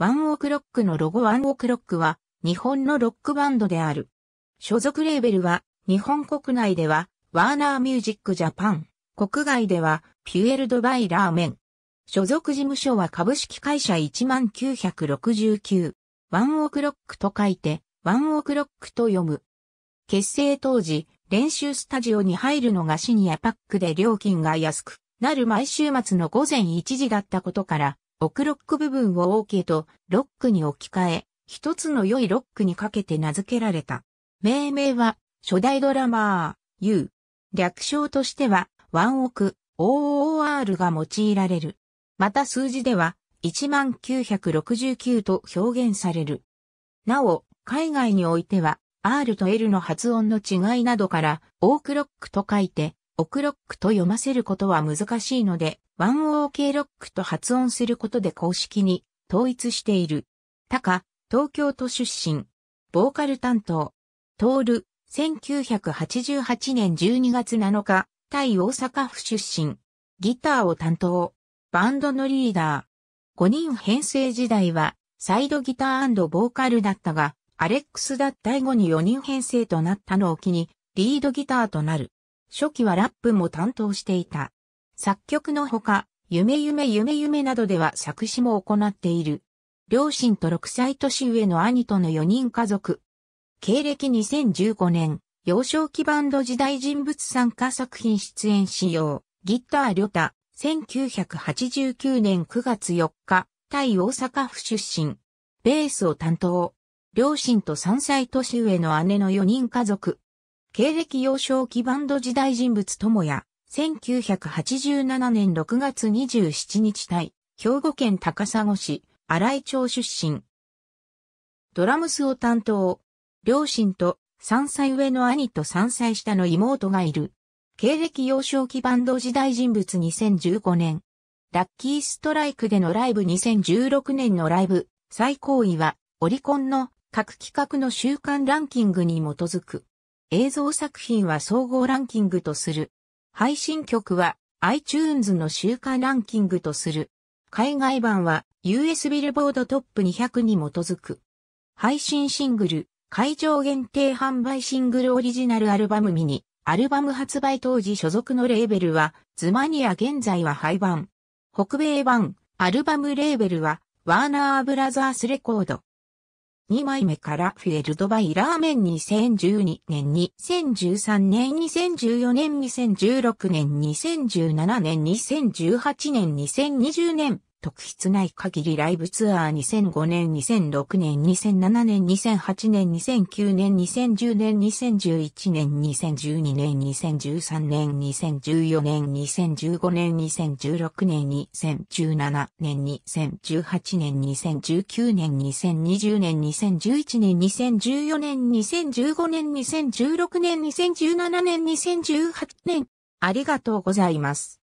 ワンオクロックのロゴワンオクロックは日本のロックバンドである。所属レーベルは日本国内ではワーナーミュージックジャパン、国外ではピュエルドバイラーメン。所属事務所は株式会社1969。ワンオクロックと書いてワンオクロックと読む。結成当時、練習スタジオに入るのがシニアパックで料金が安くなる毎週末の午前1時だったことから、奥ロック部分を OK とロックに置き換え、一つの良いロックにかけて名付けられた。命名は、初代ドラマー、U。略称としては、ワンオク、OOR が用いられる。また数字では、1969と表現される。なお、海外においては、R と L の発音の違いなどから、オークロックと書いて、オクロックと読ませることは難しいので、1OK ロックと発音することで公式に統一している。タカ、東京都出身。ボーカル担当。トール、1988年12月7日、対大阪府出身。ギターを担当。バンドのリーダー。5人編成時代は、サイドギターボーカルだったが、アレックス脱退後に4人編成となったのを機に、リードギターとなる。初期はラップも担当していた。作曲のほか、夢夢夢夢などでは作詞も行っている。両親と6歳年上の兄との4人家族。経歴2015年、幼少期バンド時代人物参加作品出演仕様、ギターリョタ、1989年9月4日、対大阪府出身。ベースを担当。両親と3歳年上の姉の4人家族。経歴幼少期バンド時代人物ともや、1987年6月27日対、兵庫県高砂市、荒井町出身。ドラムスを担当。両親と3歳上の兄と3歳下の妹がいる。経歴幼少期バンド時代人物2015年。ラッキーストライクでのライブ2016年のライブ、最高位はオリコンの各企画の週間ランキングに基づく映像作品は総合ランキングとする。配信曲は iTunes の週間ランキングとする。海外版は US ビルボードトップ200に基づく。配信シングル、会場限定販売シングルオリジナルアルバムミニ、アルバム発売当時所属のレーベルは、ズマニア現在は廃盤。北米版、アルバムレーベルは、ワーナーブラザースレコード。2枚目からフィエルドバイラーメン2012年2013年2014年2016年2017年2018年2020年特筆ない限りライブツアー2005年、2006年、2007年、2008年、2009年、2010年、2011年、2012年、2013年、2014年、2015年、2016年、2017年、2018年、2019年、2020年、2011年、2014年、2015年、2016年、2017年、2018年。ありがとうございます。